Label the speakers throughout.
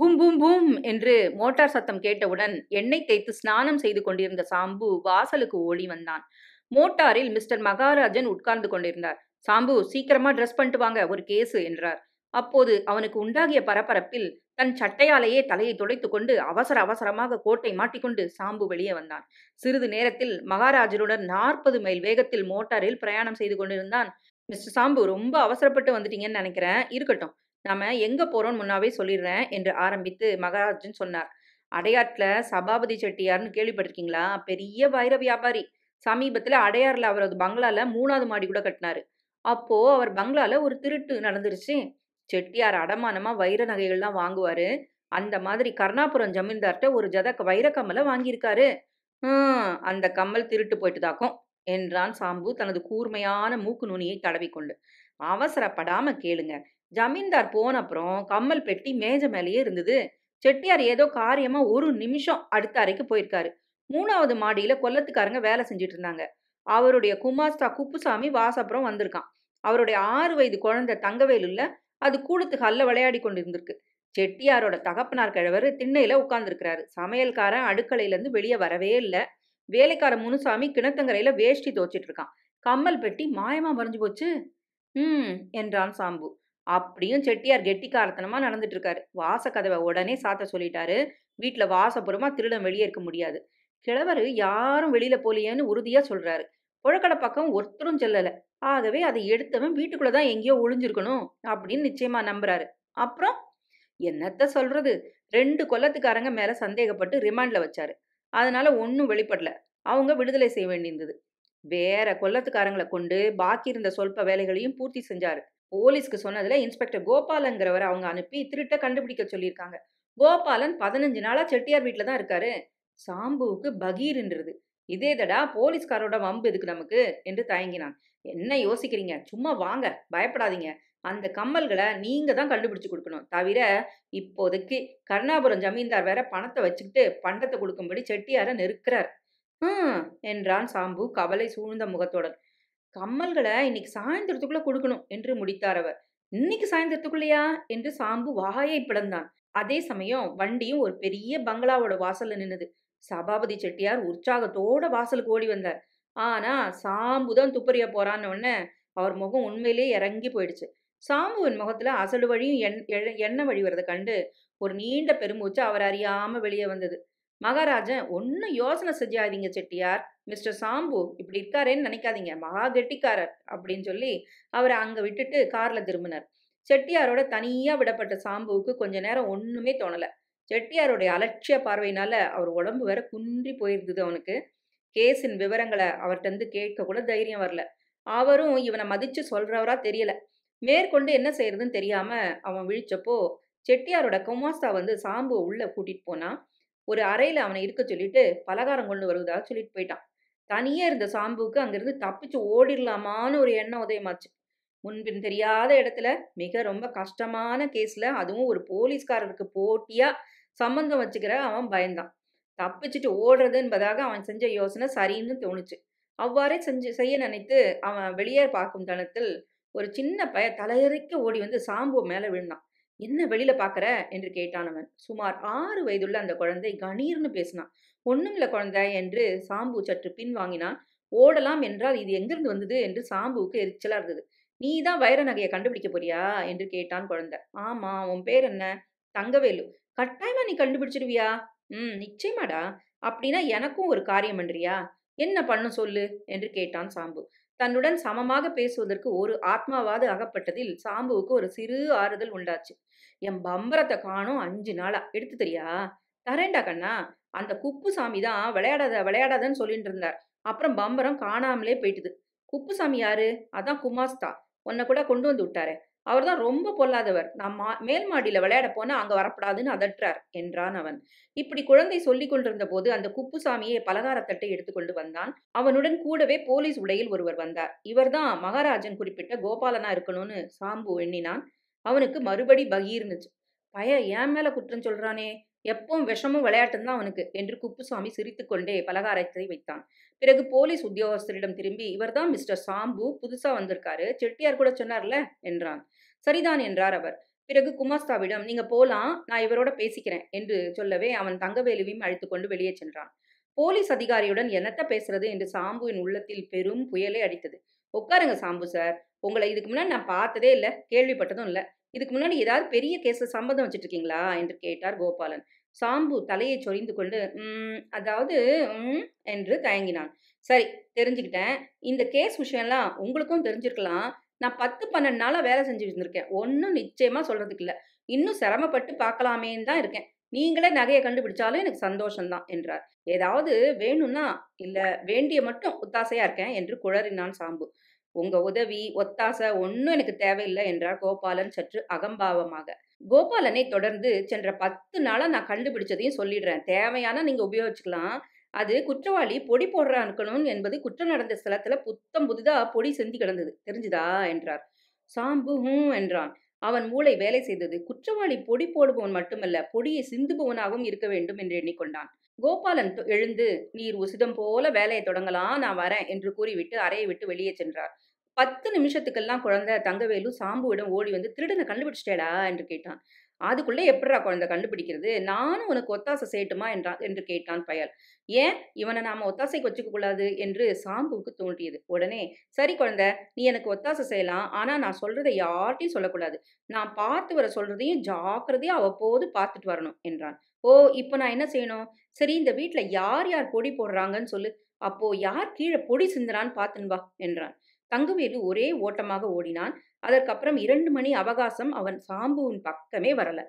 Speaker 1: கும் பும் பும் என்று மோட்டார் சத்தம் கேட்டவுடன் எண்ணெய் தேய்த்து ஸ்நானம் செய்து கொண்டிருந்த சாம்பு வாசலுக்கு ஓடி வந்தான் மோட்டாரில் மிஸ்டர் மகாராஜன் உட்கார்ந்து கொண்டிருந்தார் சாம்பு சீக்கிரமா ட்ரெஸ் பண்ணிட்டு வாங்க ஒரு கேசு என்றார் அப்போது அவனுக்கு உண்டாகிய பரபரப்பில் தன் சட்டையாலேயே தலையை துடைத்து கொண்டு அவசர அவசரமாக கோட்டை மாட்டிக்கொண்டு சாம்பு வெளியே வந்தான் சிறிது நேரத்தில் மகாராஜருடன் நாற்பது மைல் வேகத்தில் மோட்டாரில் பிரயாணம் செய்து கொண்டிருந்தான் மிஸ்டர் சாம்பு ரொம்ப அவசரப்பட்டு வந்துட்டீங்கன்னு நினைக்கிறேன் இருக்கட்டும் நாம எங்க போறோம்னு முன்னாவே சொல்லிடுறேன் என்று ஆரம்பித்து மகாராஜன் சொன்னார் அடையாட்ல சபாபதி செட்டியார்னு கேள்விப்பட்டிருக்கீங்களா பெரிய வைர வியாபாரி சமீபத்துல அடையாறுல அவரது பங்களால மூணாவது மாடி கூட கட்டினாரு அப்போ அவர் பங்களால ஒரு திருட்டு நடந்துருச்சு செட்டியார் அடமானமா வைர நகைகள்லாம் வாங்குவாரு அந்த மாதிரி கர்ணாபுரம் ஜமீன்தார்கிட்ட ஒரு ஜத வைர கம்மலை வாங்கியிருக்காரு அந்த கம்மல் திருட்டு போயிட்டு தாக்கும் என்றான் சாம்பு தனது கூர்மையான மூக்கு நுனியை தடவிக்கொண்டு அவசரப்படாம கேளுங்க ஜமீன்தார் போன அப்புறம் கம்மல் பெட்டி மேஜ மேலேயே இருந்தது செட்டியார் ஏதோ காரியமா ஒரு நிமிஷம் அடுத்த அறைக்கு போயிருக்காரு மூணாவது மாடியில கொல்லத்துக்காரங்க வேலை செஞ்சிட்டு இருந்தாங்க அவருடைய குமாஸ்தா குப்புசாமி வாசப்புறம் வந்திருக்கான் அவருடைய ஆறு வயது குழந்தை தங்கவேலுள்ள அது கூடுத்து கல்ல விளையாடி கொண்டு இருந்திருக்கு செட்டியாரோட தகப்பனார் கிழவர் திண்ணையில உட்கார்ந்துருக்கிறாரு சமையல்காரன் அடுக்கலையிலேருந்து வெளியே வரவே இல்லை வேலைக்கார முனுசாமி கிணத்தங்கரையில வேஷ்டி துவச்சிட்டு இருக்கான் கம்மல் பெட்டி மாயமா மறைஞ்சு போச்சு ம் என்றான் சாம்பு அப்படியும் செட்டியார் கெட்டிக்காரத்தனமாக நடந்துட்டு இருக்காரு வாச கதவை உடனே சாத்த சொல்லிட்டாரு வீட்டில் வாசப்புறமா திருடம் வெளியே இருக்க முடியாது கிழவர் யாரும் வெளியில போலியேன்னு உறுதியா சொல்றாரு புழக்கடை பக்கம் ஒருத்தரும் செல்லலை ஆகவே அதை எடுத்தவன் வீட்டுக்குள்ளே தான் எங்கேயோ ஒளிஞ்சிருக்கணும் அப்படின்னு நிச்சயமா நம்புறாரு அப்புறம் என்னத்த சொல்றது ரெண்டு கொல்லத்துக்காரங்க மேல சந்தேகப்பட்டு ரிமாண்ட்ல வச்சாரு அதனால ஒன்றும் வெளிப்படல அவங்க விடுதலை செய்ய வேண்டியிருந்தது வேற கொல்லத்துக்காரங்களை கொண்டு பாக்கி இருந்த சொல்ப வேலைகளையும் பூர்த்தி செஞ்சாரு போலீஸ்க்கு சொன்னதில் இன்ஸ்பெக்டர் கோபாலங்கிறவர் அவங்க அனுப்பி திருட்ட கண்டுபிடிக்க சொல்லியிருக்காங்க கோபாலன் பதினஞ்சு நாளாக செட்டியார் வீட்டில் தான் இருக்காரு சாம்புவுக்கு பகீர்ன்றது இதே தடா போலீஸ்காரோட வம்பு இதுக்கு நமக்கு என்று தயங்கினான் என்ன யோசிக்கிறீங்க சும்மா வாங்க பயப்படாதீங்க அந்த கம்மல்களை நீங்க தான் கண்டுபிடிச்சு கொடுக்கணும் தவிர இப்போதைக்கு கருணாபுரம் ஜமீன்தார் வேற பணத்தை வச்சுக்கிட்டு பண்டத்தை கொடுக்கும்படி செட்டியார நெருக்கிறார் என்றான் சாம்பு கவலை சூழ்ந்த முகத்துடன் கம்மல்களை இன்னைக்கு சாயந்தரத்துக்குள்ள கொடுக்கணும் என்று முடித்தார் அவர் இன்னைக்கு சாயந்தரத்துக்குள்ளையா என்று சாம்பு வாயை பிளந்தான் அதே சமயம் வண்டியும் ஒரு பெரிய பங்களாவோட வாசல்ல நின்னுது சபாபதி செட்டியார் உற்சாகத்தோட வாசலுக்கு ஓடி வந்தார் ஆனா சாம்பு தான் துப்பறிய போறான்னு உடனே அவர் முகம் உண்மையிலேயே இறங்கி போயிடுச்சு சாம்புவின் முகத்துல அசடு வழியும் எண் எண்ணெய் வழிவரதை கண்டு ஒரு நீண்ட பெருமூச்சு அவர் அறியாம வெளியே வந்தது மகாராஜன் ஒன்றும் யோசனை செஞ்சாதீங்க செட்டியார் மிஸ்டர் சாம்பு இப்படி இருக்காரேன்னு நினைக்காதீங்க மகா கெட்டிக்காரர் அப்படின்னு சொல்லி அவரை அங்கே விட்டுட்டு காரில் திரும்பினார் செட்டியாரோட தனியாக விடப்பட்ட சாம்புவுக்கு கொஞ்ச நேரம் ஒன்றுமே தோணலை செட்டியாருடைய அலட்சிய பார்வையினால அவர் உடம்பு வேற குன்றி போயிருந்தது அவனுக்கு கேஸின் விவரங்களை அவர்கிட்ட கேட்க கூட தைரியம் வரல அவரும் இவனை மதிச்சு சொல்றவரா தெரியல மேற்கொண்டு என்ன செய்யறதுன்னு தெரியாம அவன் விழிச்சப்போ செட்டியாரோட குமாஸ்தா வந்து சாம்பு உள்ள கூட்டிட்டு போனான் ஒரு அறையில் அவனை இருக்க சொல்லிட்டு பலகாரம் கொண்டு வருவதாக சொல்லிட்டு போயிட்டான் தனியே இருந்த சாம்புக்கு அங்கிருந்து தப்பிச்சு ஓடிடலாமான்னு ஒரு எண்ணம் உதயமாச்சு முன்பின் தெரியாத இடத்துல மிக ரொம்ப கஷ்டமான கேஸ்ல அதுவும் ஒரு போலீஸ்காரருக்கு போட்டியா சம்பந்தம் வச்சுக்கிற அவன் பயந்தான் தப்பிச்சுட்டு ஓடுறது என்பதாக அவன் செஞ்ச யோசனை சரின்னு தோணுச்சு அவ்வாறே செஞ்சு செய்ய நினைத்து அவன் வெளியே பார்க்கும் தனத்தில் ஒரு சின்ன பய தலையறைக்க ஓடி வந்து சாம்பு மேலே விழுந்தான் என்ன வெளியில பாக்குற என்று கேட்டான் அவன் சுமார் ஆறு வயதுள்ள அந்த குழந்தை கணீர்னு பேசினான் ஒண்ணுமில்ல குழந்தை என்று சாம்பு சற்று பின் வாங்கினான் ஓடலாம் என்றால் இது எங்கிருந்து வந்தது என்று சாம்புவுக்கு எரிச்சலா இருந்தது நீ தான் வைர நகையை கண்டுபிடிக்க போறியா என்று கேட்டான் குழந்தை ஆமா உன் பேர் என்ன தங்கவேலு கட்டாயமா நீ கண்டுபிடிச்சிருவியா ம் நிச்சயமாடா அப்படின்னா எனக்கும் ஒரு காரியம் பண்றியா என்ன பண்ணும் சொல்லு என்று கேட்டான் சாம்பு தன்னுடன் சமமாக பேசுவதற்கு ஒரு ஆத்மாவாது அகப்பட்டதில் சாம்புவுக்கு ஒரு சிறு ஆறுதல் உண்டாச்சு என் பம்பரத்தை காணும் அஞ்சு நாளா எடுத்து தெரியா தரேண்டா கண்ணா அந்த குப்புசாமி தான் விளையாடாத விளையாடாதன்னு சொல்லிட்டு இருந்தார் அப்புறம் பம்பரம் காணாமலே போயிட்டுது குப்புசாமி யாரு அதான் குமாஸ்தா உன்னை கூட கொண்டு வந்து விட்டாரு அவர் தான் ரொம்ப பொல்லாதவர் நான் மா மேல் மாடியில் விளையாட போனால் அங்கே வரப்படாதுன்னு அதற்றார் என்றான் அவன் இப்படி குழந்தை சொல்லி கொண்டிருந்த போது அந்த குப்புசாமியை பலகாரத்தட்டை எடுத்துக்கொண்டு வந்தான் அவனுடன் கூடவே போலீஸ் உடையில் ஒருவர் வந்தார் இவர்தான் மகாராஜன் குறிப்பிட்ட கோபாலனா இருக்கணும்னு சாம்பு எண்ணினான் அவனுக்கு மறுபடி பகி இருந்துச்சு பய ஏன் மேல குற்றம் சொல்றானே எப்பவும் விஷமும் விளையாட்டும் தான் அவனுக்கு என்று குப்புசாமி சிரித்துக்கொண்டே பலகாரத்தை வைத்தான் பிறகு போலீஸ் உத்தியோகஸ்தரிடம் திரும்பி இவர்தான் மிஸ்டர் சாம்பு புதுசா வந்திருக்காரு செட்டியார் கூட சொன்னார்ல என்றான் சரிதான் என்றார் அவர் பிறகு குமாஸ்தாவிடம் நீங்க போலாம் நான் இவரோட பேசிக்கிறேன் என்று சொல்லவே அவன் தங்கவேலுவையும் அழைத்து கொண்டு வெளியே சென்றான் போலீஸ் அதிகாரியுடன் என்னத்த பேசுறது என்று சாம்புவின் உள்ளத்தில் பெரும் புயலே அடித்தது உட்காருங்க சாம்பு சார் உங்களை இதுக்கு முன்னாடி நான் பார்த்ததே இல்லை கேள்விப்பட்டதும் இல்லை இதுக்கு முன்னாடி ஏதாவது பெரிய கேஸில் சம்பந்தம் வச்சுட்டு இருக்கீங்களா என்று கேட்டார் கோபாலன் சாம்பு தலையை சொரிந்து கொண்டு அதாவது என்று தயங்கினான் சரி தெரிஞ்சுக்கிட்டேன் இந்த கேஸ் விஷயம்லாம் உங்களுக்கும் தெரிஞ்சிருக்கலாம் நான் பத்து பன்னெண்டு நாளாக வேலை செஞ்சு இருந்திருக்கேன் ஒன்றும் நிச்சயமாக சொல்கிறதுக்கு இல்லை இன்னும் சிரமப்பட்டு பார்க்கலாமேன்னு தான் இருக்கேன் நீங்களே நகையை கண்டுபிடிச்சாலும் எனக்கு சந்தோஷம்தான் என்றார் ஏதாவது வேணும்னா இல்லை வேண்டிய மட்டும் உத்தாசையாக இருக்கேன் என்று குழறினான் சாம்பு உங்க உதவி ஒத்தாசை ஒன்னும் எனக்கு தேவையில்லை என்றார் கோபாலன் சற்று அகம்பாவமாக கோபாலனை தொடர்ந்து சென்ற பத்து நாளா நான் கண்டுபிடிச்சதையும் சொல்லிடுறேன் தேவையான நீங்க உபயோகிச்சுக்கலாம் அது குற்றவாளி பொடி போடுறா இருக்கணும் என்பது குற்றம் நடந்த ஸ்தலத்துல புத்தம் புதிதா பொடி செஞ்சு கிடந்தது தெரிஞ்சுதா என்றார் சாம்பு ஹூம் என்றான் அவன் மூளை வேலை செய்தது குற்றவாளி பொடி போடுபவன் மட்டுமல்ல பொடியை சிந்துபவனாகவும் இருக்க வேண்டும் என்று எண்ணிக்கொண்டான் கோபாலன் எழுந்து நீர் உசிதம் போல வேலையை தொடங்கலாம் நான் வரேன் என்று கூறிவிட்டு அறையை விட்டு வெளியே சென்றார் பத்து நிமிஷத்துக்கெல்லாம் குழந்தை தங்கவேலு சாம்புவிடம் ஓடி வந்து திருடனை கண்டுபிடிச்சிட்டேடா என்று கேட்டான் அதுக்குள்ளே எப்படிடா குழந்தை கண்டுபிடிக்கிறது நானும் உனக்கு ஒத்தாசை செய்யட்டுமா என்றான் என்று கேட்டான் பயல் ஏன் இவனை நாம ஒத்தாசைக்கு வச்சுக்க கூடாது என்று சாம்புவுக்கு தோன்றியது உடனே சரி குழந்தை நீ எனக்கு ஒத்தாசை செய்யலாம் ஆனால் நான் சொல்றதை யார்ட்டையும் சொல்லக்கூடாது நான் பார்த்து வர சொல்றதையும் ஜாக்கிரதையும் அவ்வப்போது பார்த்துட்டு வரணும் என்றான் ஓ இப்போ நான் என்ன செய்யணும் சரி இந்த வீட்டில் யார் யார் பொடி போடுறாங்கன்னு சொல்லு அப்போ யார் கீழே பொடி சிந்துறான்னு பார்த்துன்னு என்றான் தங்குவேலு ஒரே ஓட்டமாக ஓடினான் அதற்கப்புறம் இரண்டு மணி அவகாசம் அவன் சாம்புவின் பக்கமே வரல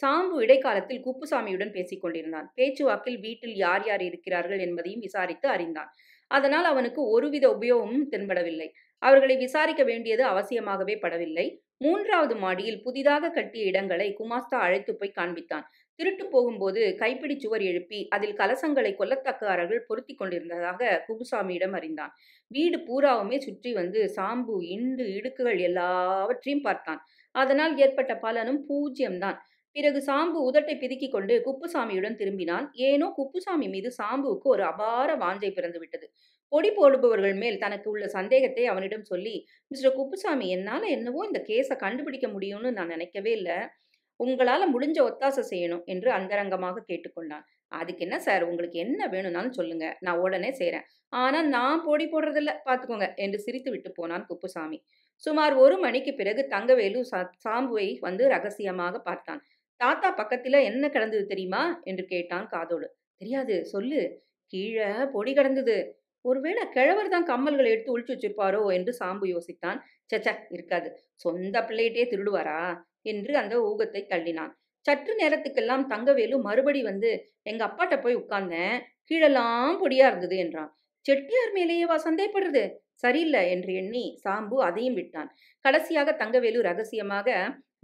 Speaker 1: சாம்பு இடைக்காலத்தில் குப்புசாமியுடன் பேசிக் கொண்டிருந்தான் பேச்சுவாக்கில் வீட்டில் யார் யார் இருக்கிறார்கள் என்பதையும் விசாரித்து அறிந்தான் அதனால் அவனுக்கு ஒருவித உபயோகமும் தென்படவில்லை அவர்களை விசாரிக்க வேண்டியது அவசியமாகவே படவில்லை மூன்றாவது மாடியில் புதிதாக கட்டிய இடங்களை குமாஸ்தா அழைத்து போய் காண்பித்தான் திருட்டு போகும்போது கைப்பிடி சுவர் எழுப்பி அதில் கலசங்களை கொல்லத்தக்காரர்கள் பொருத்தி கொண்டிருந்ததாக குபுசாமியிடம் அறிந்தான் வீடு பூராவுமே சுற்றி வந்து சாம்பு இண்டு இடுக்குகள் எல்லாவற்றையும் பார்த்தான் அதனால் ஏற்பட்ட பலனும் பூஜ்யம்தான் பிறகு சாம்பு உதட்டை பிதுக்கிக் கொண்டு குப்புசாமியுடன் திரும்பினான் ஏனோ குப்புசாமி மீது சாம்புவுக்கு ஒரு அபார வாஞ்சை பிறந்து விட்டது பொடி போடுபவர்கள் மேல் தனக்கு உள்ள சந்தேகத்தை அவனிடம் சொல்லி மிஸ்டர் குப்புசாமி என்னால் என்னவோ இந்த கேஸை கண்டுபிடிக்க முடியும்னு நான் நினைக்கவே இல்லை உங்களால் முடிஞ்ச ஒத்தாசை செய்யணும் என்று அந்தரங்கமாக கேட்டுக்கொண்டான் அதுக்கு என்ன சார் உங்களுக்கு என்ன வேணும்னாலும் சொல்லுங்க நான் உடனே செய்கிறேன் ஆனால் நான் போடி போடுறதில்ல பார்த்துக்கோங்க என்று சிரித்து விட்டு போனான் குப்புசாமி சுமார் ஒரு மணிக்கு பிறகு தங்கவேலு சா சாம்புவை வந்து ரகசியமாக பார்த்தான் தாத்தா பக்கத்தில் என்ன கிடந்தது தெரியுமா என்று கேட்டான் காதோடு தெரியாது சொல்லு கீழே பொடி கிடந்தது ஒருவேளை கிழவர் தான் கம்மல்களை எடுத்து ஒழிச்சு வச்சிருப்பாரோ என்று சாம்பு யோசித்தான் சச்சா இருக்காது சொந்த பிள்ளைகிட்டே திருடுவாரா என்று அந்த ஊகத்தை தள்ளினான் சற்று நேரத்துக்கெல்லாம் தங்கவேலு மறுபடி வந்து எங்க அப்பாட்ட போய் உட்கார்ந்தேன் கீழெல்லாம் பொடியா இருந்தது என்றான் செட்டியார் மேலேயேவா சந்தேகப்படுறது சரியில்லை என்று எண்ணி சாம்பு அதையும் விட்டான் கடைசியாக தங்கவேலு ரகசியமாக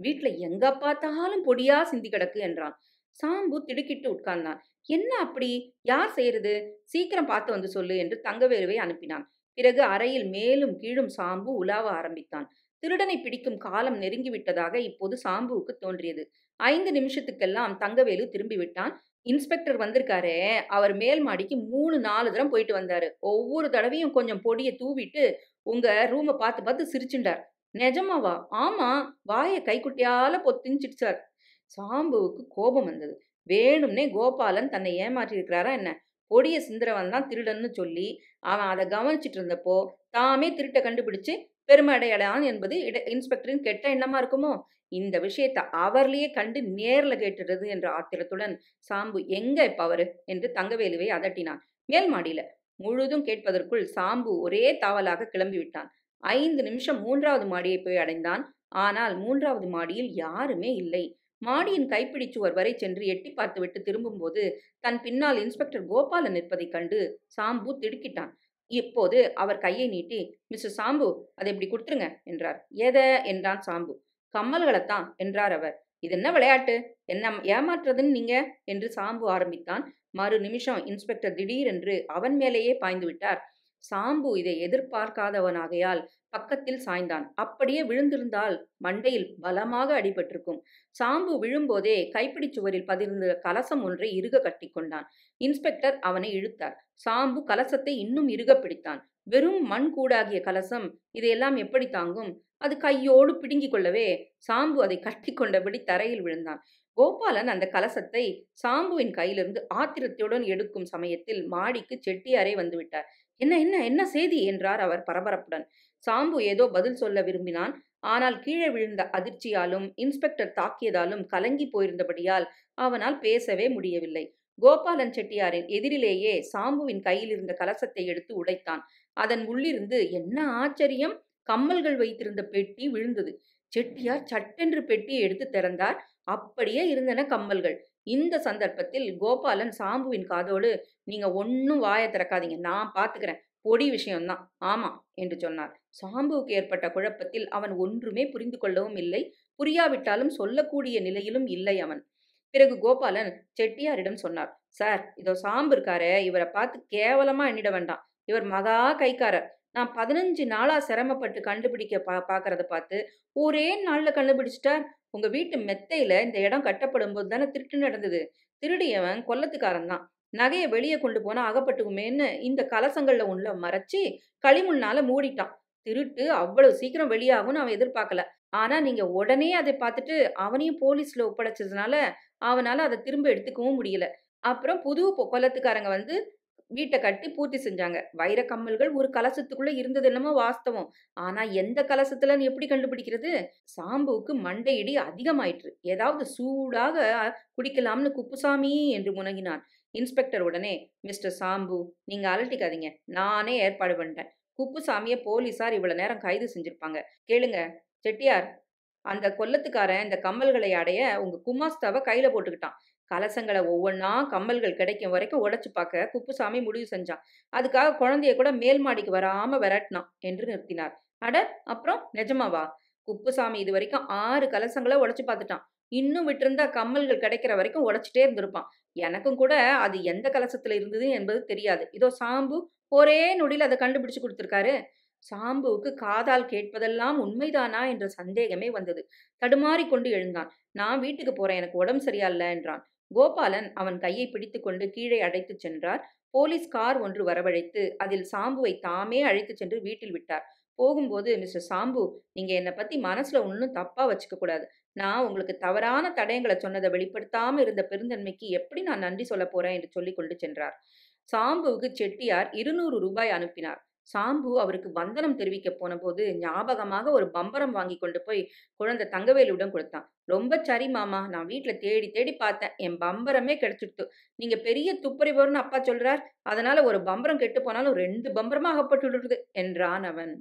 Speaker 1: வீட்டுல எங்க பார்த்தாலும் பொடியா சிந்தி கிடக்கு என்றான் சாம்பு திடுக்கிட்டு உட்கார்ந்தான் என்ன அப்படி யார் செய்யறது சீக்கிரம் பார்த்து வந்து சொல்லு என்று தங்கவேலுவை அனுப்பினான் பிறகு அறையில் மேலும் கீழும் சாம்பு உலாவ ஆரம்பித்தான் திருடனை பிடிக்கும் காலம் நெருங்கிவிட்டதாக இப்போது சாம்புவுக்கு தோன்றியது ஐந்து நிமிஷத்துக்கெல்லாம் தங்கவேலு திரும்பி விட்டான் இன்ஸ்பெக்டர் வந்திருக்காரே அவர் மேல் மாடிக்கு மூணு நாலு தரம் போயிட்டு வந்தாரு ஒவ்வொரு தடவையும் கொஞ்சம் பொடியை தூவிட்டு உங்க ரூமை பார்த்து பார்த்து சிரிச்சுண்டார் நிஜமாவா ஆமா வாயை கைக்குட்டியால பொத்திஞ்சிடுச்சார் சாம்புவுக்கு கோபம் வந்தது வேணும்னே கோபாலன் தன்னை ஏமாற்றியிருக்கிறாரா என்ன பொடிய சிந்திரவன் தான் திருடன்னு சொல்லி அவன் அதை கவனிச்சிட்டு இருந்தப்போ தாமே திருட்டை கண்டுபிடிச்சு பெருமடையலான் என்பது இன்ஸ்பெக்டரின் கெட்ட எண்ணமா இருக்குமோ இந்த விஷயத்தை அவர்லயே கண்டு நேர்ல கேட்டுடுறது என்ற ஆத்திரத்துடன் சாம்பு எங்க இப்ப அவரு என்று தங்கவேலுவை அதட்டினான் மேல் மாடியில முழுதும் கேட்பதற்குள் சாம்பு ஒரே தாவலாக கிளம்பி விட்டான் ஐந்து நிமிஷம் மூன்றாவது மாடியை போய் அடைந்தான் ஆனால் மூன்றாவது மாடியில் யாருமே இல்லை மாடியின் ஒரு வரை சென்று எட்டி பார்த்துவிட்டு திரும்பும்போது தன் பின்னால் இன்ஸ்பெக்டர் கோபாலன் நிற்பதைக் கண்டு சாம்பு திடுக்கிட்டான் இப்போது அவர் கையை நீட்டி மிஸ்டர் சாம்பு அதை இப்படி கொடுத்துருங்க என்றார் எதை என்றான் சாம்பு கம்மல்களைத்தான் என்றார் அவர் இது என்ன விளையாட்டு என்ன ஏமாற்றுறதுன்னு நீங்க என்று சாம்பு ஆரம்பித்தான் மறு நிமிஷம் இன்ஸ்பெக்டர் திடீரென்று அவன் மேலேயே பாய்ந்து விட்டார் சாம்பு இதை எதிர்பார்க்காதவனாகையால் பக்கத்தில் சாய்ந்தான் அப்படியே விழுந்திருந்தால் மண்டையில் பலமாக அடிபட்டிருக்கும் சாம்பு விழும்போதே கைப்பிடி சுவரில் பதிர்ந்த கலசம் ஒன்றை இறுக கொண்டான் இன்ஸ்பெக்டர் அவனை இழுத்தார் சாம்பு கலசத்தை இன்னும் இறுக பிடித்தான் வெறும் மண் கூடாகிய கலசம் இதையெல்லாம் எப்படி தாங்கும் அது கையோடு பிடுங்கிக் கொள்ளவே சாம்பு அதை கட்டி கொண்டபடி தரையில் விழுந்தான் கோபாலன் அந்த கலசத்தை சாம்புவின் கையிலிருந்து ஆத்திரத்துடன் எடுக்கும் சமயத்தில் மாடிக்கு செட்டியாரே வந்துவிட்டார் என்ன என்ன என்ன செய்தி என்றார் அவர் பரபரப்புடன் சாம்பு ஏதோ பதில் சொல்ல விரும்பினான் ஆனால் கீழே விழுந்த அதிர்ச்சியாலும் இன்ஸ்பெக்டர் தாக்கியதாலும் கலங்கி போயிருந்தபடியால் அவனால் பேசவே முடியவில்லை கோபாலன் செட்டியாரின் எதிரிலேயே சாம்புவின் கையில் இருந்த கலசத்தை எடுத்து உடைத்தான் அதன் உள்ளிருந்து என்ன ஆச்சரியம் கம்மல்கள் வைத்திருந்த பெட்டி விழுந்தது செட்டியார் சட்டென்று பெட்டியை எடுத்து திறந்தார் அப்படியே இருந்தன கம்மல்கள் இந்த சந்தர்ப்பத்தில் கோபாலன் சாம்புவின் காதோடு நீங்க ஒன்னும் வாய திறக்காதீங்க நான் பாத்துக்கிறேன் பொடி விஷயம்தான் ஆமாம் என்று சொன்னார் சாம்புவுக்கு ஏற்பட்ட குழப்பத்தில் அவன் ஒன்றுமே புரிந்து கொள்ளவும் இல்லை புரியாவிட்டாலும் சொல்லக்கூடிய நிலையிலும் இல்லை அவன் பிறகு கோபாலன் செட்டியாரிடம் சொன்னார் சார் இதோ சாம்பு இருக்காரு இவரை பார்த்து கேவலமா எண்ணிட வேண்டாம் இவர் மகா கைக்காரர் நான் பதினஞ்சு நாளா சிரமப்பட்டு கண்டுபிடிக்க பா பாக்குறத பார்த்து ஒரே நாள்ல கண்டுபிடிச்சிட்டார் உங்க வீட்டு மெத்தையில இந்த இடம் கட்டப்படும் போது தானே திருட்டு நடந்தது திருடியவன் கொல்லத்துக்காரன் தான் நகையை வெளியே கொண்டு போனா அகப்பட்டுக்குமேன்னு இந்த கலசங்கள்ல உள்ள மறைச்சி களிமுன்னால மூடிட்டான் திருட்டு அவ்வளவு சீக்கிரம் வெளியாகும்னு அவன் எதிர்பார்க்கல ஆனா நீங்க உடனே அதை பார்த்துட்டு அவனையும் போலீஸ்ல ஒப்படைச்சதுனால அவனால அதை திரும்ப எடுத்துக்கவும் முடியல அப்புறம் புது கொலத்துக்காரங்க வந்து வீட்டை கட்டி பூர்த்தி செஞ்சாங்க வைர கம்மல்கள் ஒரு கலசத்துக்குள்ள இருந்தது என்னமோ வாஸ்தவம் ஆனா எந்த கலசத்துல எப்படி கண்டுபிடிக்கிறது சாம்புவுக்கு மண்டையிடி அதிகமாயிற்று ஏதாவது சூடாக குடிக்கலாம்னு குப்புசாமி என்று முனங்கினான் இன்ஸ்பெக்டர் உடனே மிஸ்டர் சாம்பு நீங்க அலட்டிக்காதீங்க நானே ஏற்பாடு பண்ணிட்டேன் குப்புசாமியை போலீஸார் இவ்வளவு நேரம் கைது செஞ்சிருப்பாங்க கேளுங்க செட்டியார் அந்த கொல்லத்துக்காரன் இந்த கம்மல்களை அடைய உங்க குமாஸ்தாவை கையில போட்டுக்கிட்டான் கலசங்களை ஒவ்வொன்றா கம்மல்கள் கிடைக்கும் வரைக்கும் உடைச்சு பார்க்க குப்புசாமி முடிவு செஞ்சான் அதுக்காக குழந்தைய கூட மேல் மாடிக்கு வராம விரட்டினான் என்று நிறுத்தினார் அட அப்புறம் நிஜமாவா குப்புசாமி இது வரைக்கும் ஆறு கலசங்களை உடைச்சு பார்த்துட்டான் இன்னும் விட்டிருந்தா கம்மல்கள் கிடைக்கிற வரைக்கும் உடைச்சிட்டே இருந்திருப்பான் எனக்கும் கூட அது எந்த கலசத்துல இருந்தது என்பது தெரியாது இதோ சாம்பு ஒரே நொடியில் அதை கண்டுபிடிச்சு கொடுத்துருக்காரு சாம்புவுக்கு காதால் கேட்பதெல்லாம் உண்மைதானா என்ற சந்தேகமே வந்தது தடுமாறி கொண்டு எழுந்தான் நான் வீட்டுக்கு போறேன் எனக்கு உடம்பு சரியா இல்லை என்றான் கோபாலன் அவன் கையை பிடித்து கொண்டு கீழே அழைத்து சென்றார் போலீஸ் கார் ஒன்று வரவழைத்து அதில் சாம்புவை தாமே அழைத்துச் சென்று வீட்டில் விட்டார் போகும்போது மிஸ்டர் சாம்பு நீங்க என்னை பத்தி மனசுல ஒன்றும் தப்பா வச்சுக்க கூடாது நான் உங்களுக்கு தவறான தடயங்களை சொன்னதை வெளிப்படுத்தாம இருந்த பெருந்தன்மைக்கு எப்படி நான் நன்றி சொல்ல போறேன் என்று சொல்லி கொண்டு சென்றார் சாம்புவுக்கு செட்டியார் இருநூறு ரூபாய் அனுப்பினார் சாம்பு அவருக்கு வந்தனம் தெரிவிக்க போன போது ஞாபகமாக ஒரு பம்பரம் வாங்கி கொண்டு போய் குழந்தை தங்கவேலுடன் கொடுத்தான் ரொம்ப சரி மாமா நான் வீட்டுல தேடி தேடி பார்த்தேன் என் பம்பரமே கிடைச்சிடுத்து நீங்க பெரிய துப்பறிவோர்னு அப்பா சொல்றார் அதனால ஒரு பம்பரம் கெட்டு போனாலும் ரெண்டு பம்பரமா விடுறது என்றான் அவன்